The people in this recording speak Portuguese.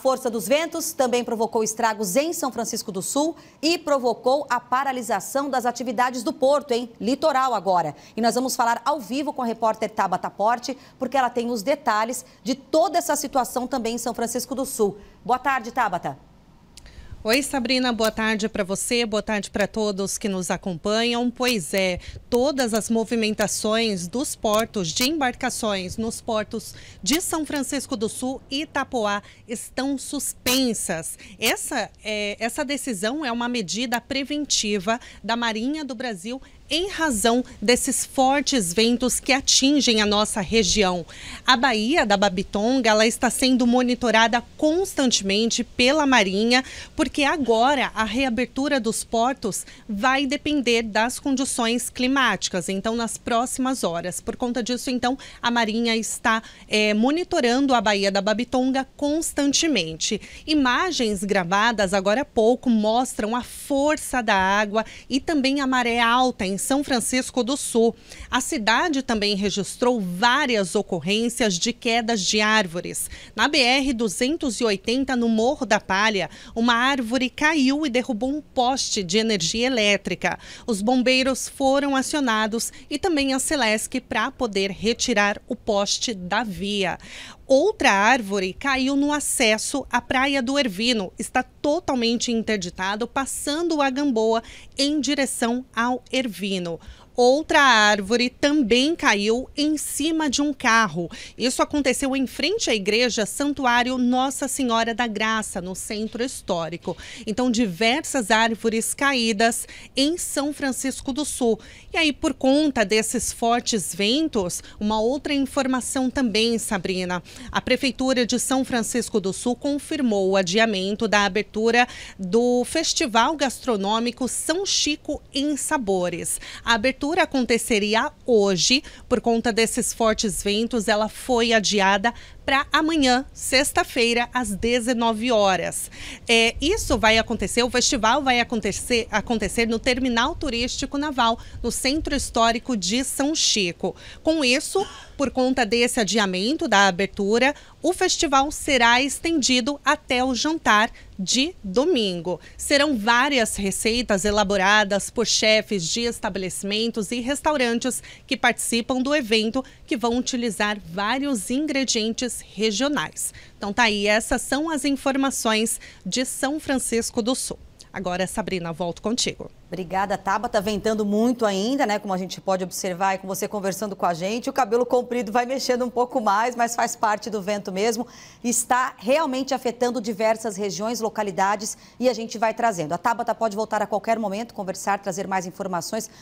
força dos ventos também provocou estragos em São Francisco do Sul e provocou a paralisação das atividades do porto, hein? Litoral agora. E nós vamos falar ao vivo com a repórter Tabata Porte, porque ela tem os detalhes de toda essa situação também em São Francisco do Sul. Boa tarde, Tabata. Oi, Sabrina, boa tarde para você, boa tarde para todos que nos acompanham. Pois é, todas as movimentações dos portos de embarcações nos portos de São Francisco do Sul e Itapoá estão suspensas. Essa, é, essa decisão é uma medida preventiva da Marinha do Brasil em razão desses fortes ventos que atingem a nossa região. A Baía da Babitonga ela está sendo monitorada constantemente pela Marinha, porque porque agora a reabertura dos portos vai depender das condições climáticas, então nas próximas horas. Por conta disso, então, a Marinha está é, monitorando a Baía da Babitonga constantemente. Imagens gravadas agora há pouco mostram a força da água e também a maré alta em São Francisco do Sul. A cidade também registrou várias ocorrências de quedas de árvores. Na BR 280, no Morro da Palha, uma árvore árvore caiu e derrubou um poste de energia elétrica. Os bombeiros foram acionados e também a Celesc para poder retirar o poste da via. Outra árvore caiu no acesso à Praia do Ervino. Está totalmente interditado, passando a Gamboa em direção ao Ervino. Outra árvore também caiu em cima de um carro. Isso aconteceu em frente à igreja Santuário Nossa Senhora da Graça, no centro histórico. Então, diversas árvores caídas em São Francisco do Sul. E aí, por conta desses fortes ventos, uma outra informação também, Sabrina. A Prefeitura de São Francisco do Sul confirmou o adiamento da abertura do Festival Gastronômico São Chico em Sabores. A abertura abertura aconteceria hoje, por conta desses fortes ventos, ela foi adiada para amanhã, sexta-feira, às 19 horas. É, isso vai acontecer, o festival vai acontecer, acontecer no Terminal Turístico Naval, no Centro Histórico de São Chico. Com isso, por conta desse adiamento da abertura, o festival será estendido até o jantar de domingo. Serão várias receitas elaboradas por chefes de estabelecimentos e restaurantes que participam do evento, que vão utilizar vários ingredientes regionais. Então tá aí, essas são as informações de São Francisco do Sul. Agora, Sabrina, volto contigo. Obrigada, Tabata. Tá ventando muito ainda, né? Como a gente pode observar e com você conversando com a gente. O cabelo comprido vai mexendo um pouco mais, mas faz parte do vento mesmo. Está realmente afetando diversas regiões, localidades e a gente vai trazendo. A Tabata pode voltar a qualquer momento, conversar, trazer mais informações